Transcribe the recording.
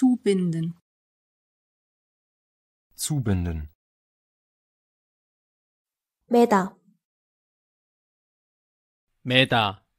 Zubinden. Zubinden. Meda. Meda.